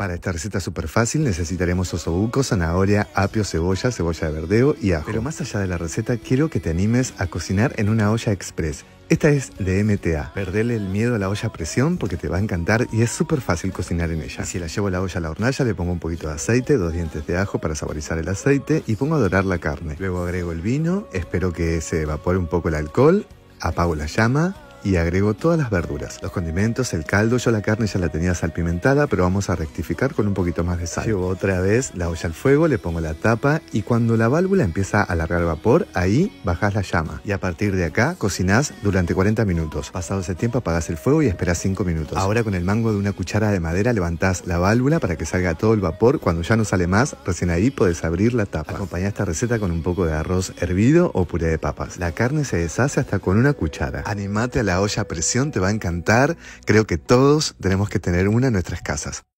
Para esta receta súper fácil necesitaremos osobuco, zanahoria, apio, cebolla, cebolla de verdeo y ajo. Pero más allá de la receta, quiero que te animes a cocinar en una olla express. Esta es de MTA. Perderle el miedo a la olla a presión porque te va a encantar y es súper fácil cocinar en ella. si la llevo la olla a la hornalla, le pongo un poquito de aceite, dos dientes de ajo para saborizar el aceite y pongo a dorar la carne. Luego agrego el vino, espero que se evapore un poco el alcohol, apago la llama y agrego todas las verduras, los condimentos, el caldo. Yo la carne ya la tenía salpimentada, pero vamos a rectificar con un poquito más de sal. Llevo otra vez la olla al fuego, le pongo la tapa y cuando la válvula empieza a el vapor, ahí bajás la llama. Y a partir de acá cocinás durante 40 minutos. Pasado ese tiempo apagás el fuego y esperás 5 minutos. Ahora con el mango de una cuchara de madera levantás la válvula para que salga todo el vapor. Cuando ya no sale más, recién ahí podés abrir la tapa. Acompañá esta receta con un poco de arroz hervido o puré de papas. La carne se deshace hasta con una cuchara. Animate a la la olla a presión, te va a encantar. Creo que todos tenemos que tener una en nuestras casas.